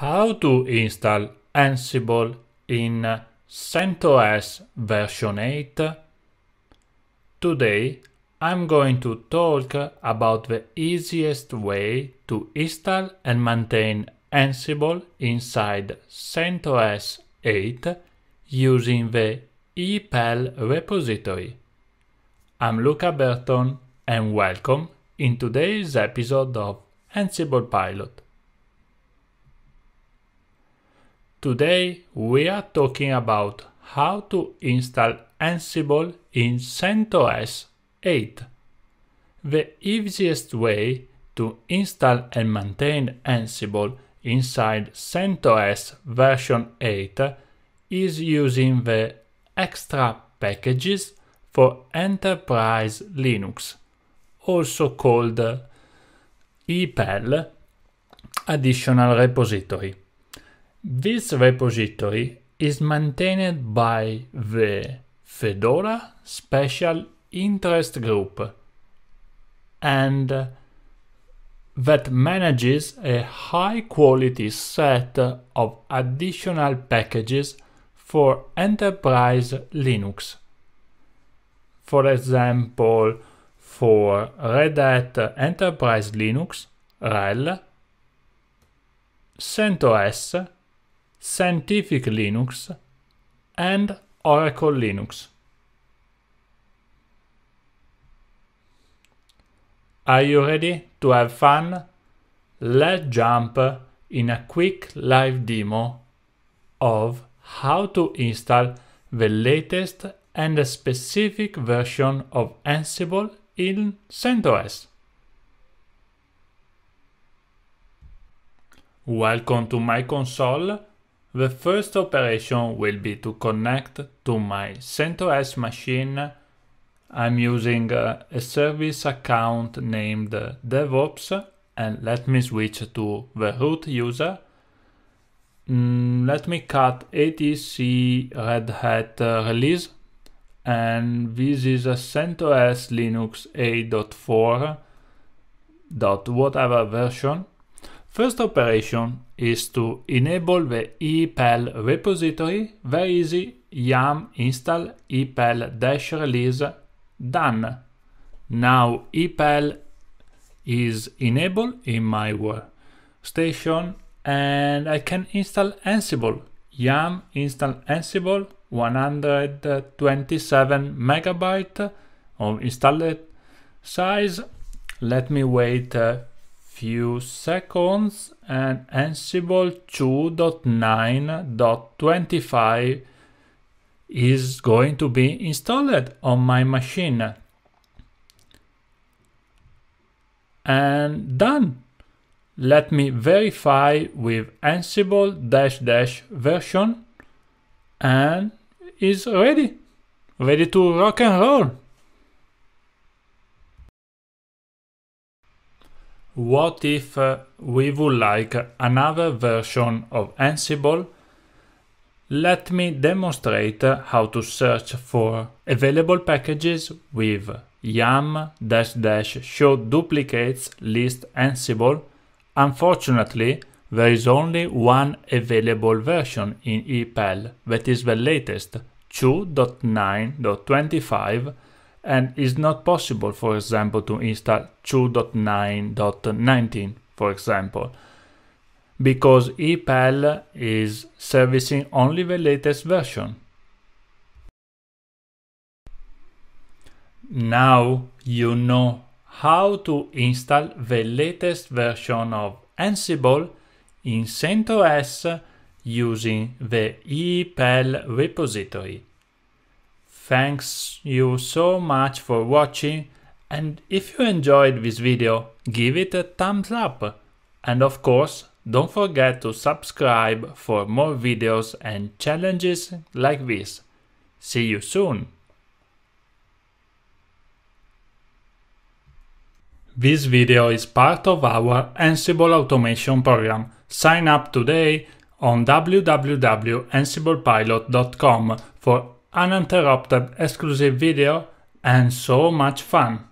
how to install Ansible in CentOS version 8. Today I'm going to talk about the easiest way to install and maintain Ansible inside CentOS 8 using the EPEL repository. I'm Luca Burton and welcome in today's episode of Ansible Pilot. Today we are talking about how to install Ansible in CentOS 8. The easiest way to install and maintain Ansible inside CentOS version 8 is using the extra packages for Enterprise Linux, also called uh, EPEL Additional Repository. This repository is maintained by the Fedora Special Interest Group and that manages a high quality set of additional packages for enterprise Linux. For example, for Red Hat Enterprise Linux, RHEL, CentOS, Scientific Linux, and Oracle Linux. Are you ready to have fun? Let's jump in a quick live demo of how to install the latest and a specific version of Ansible in CentOS. Welcome to my console the first operation will be to connect to my CentOS machine. I'm using uh, a service account named DevOps and let me switch to the root user. Mm, let me cut ATC Red Hat uh, release and this is a CentOS Linux 8.4. Dot whatever version First operation is to enable the EPL repository, very easy, yum install epl-release, done. Now EPL is enabled in my workstation and I can install Ansible, yum install Ansible, 127 megabyte of installed size. Let me wait uh, few seconds and Ansible 2.9.25 is going to be installed on my machine. And done! Let me verify with Ansible dash dash version and is ready, ready to rock and roll. what if uh, we would like another version of Ansible? Let me demonstrate how to search for available packages with yum dash dash show duplicates list Ansible. Unfortunately, there is only one available version in EPEL that is the latest 2.9.25 and it's not possible, for example, to install 2.9.19, for example, because EPAL is servicing only the latest version. Now you know how to install the latest version of Ansible in CentOS using the EPAL repository. Thanks you so much for watching and if you enjoyed this video give it a thumbs up and of course don't forget to subscribe for more videos and challenges like this. See you soon! This video is part of our Ansible automation program. Sign up today on www.ansiblepilot.com for uninterrupted exclusive video and so much fun.